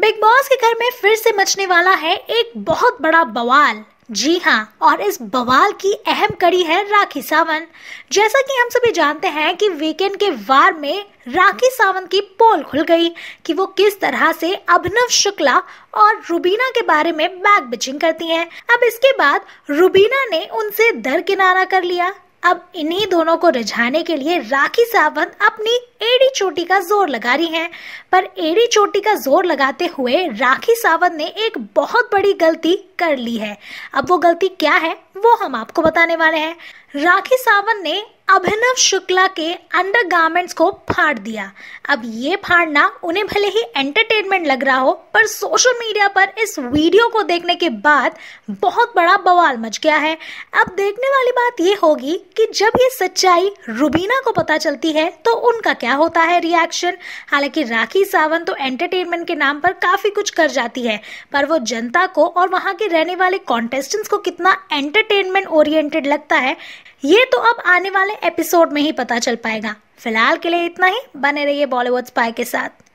big boss के घर में फिर से मचने वाला है एक बहुत बड़ा बवाल जी हाँ और इस बवाल की अहम कड़ी है राखी सावंत जैसा कि हम सभी जानते हैं कि वीकेंड के वार में राखी सावंत की पोल खुल गई कि वो किस तरह से अभिनव शुक्ला और रुबीना के बारे में बैग बिचिंग करती हैं अब इसके बाद रुबीना ने उनसे दर किनारा कर लिया अब इन्हीं दोनों को रिझाने के लिए राखी सावंत अपनी एड़ी चोटी का जोर लगा रही हैं पर एड़ी चोटी का जोर लगाते हुए राखी सावंत ने एक बहुत बड़ी गलती कर ली है अब वो गलती क्या है वो हम आपको बताने वाले हैं राखी सावंत ने अभिनव शुक्ला के अंडरगार्मेंट्स को फाड़ दिया अब ये फाड़ना उन्हें भले ही एंटरटेनमेंट लग रहा हो पर सोशल मीडिया पर इस वीडियो को देखने के बाद बहुत बड़ा बवाल मच गया है अब देखने वाली बात ये होगी कि जब ये सच्चाई रुबीना को पता चलती है तो उनका क्या होता है रिएक्शन हालांकि राखी सावंत तो एंटरटेनमेंट के नाम पर काफी कुछ कर जाती है पर वो जनता को और वहां के रहने वाले कॉन्टेस्टेंट्स को कितना एंटरटेनमेंट ओरिएंटेड लगता है ये तो अब आने वाले एपिसोड में ही पता चल पाएगा फिलहाल के लिए इतना ही बने रहिए बॉलीवुड स्पाई के साथ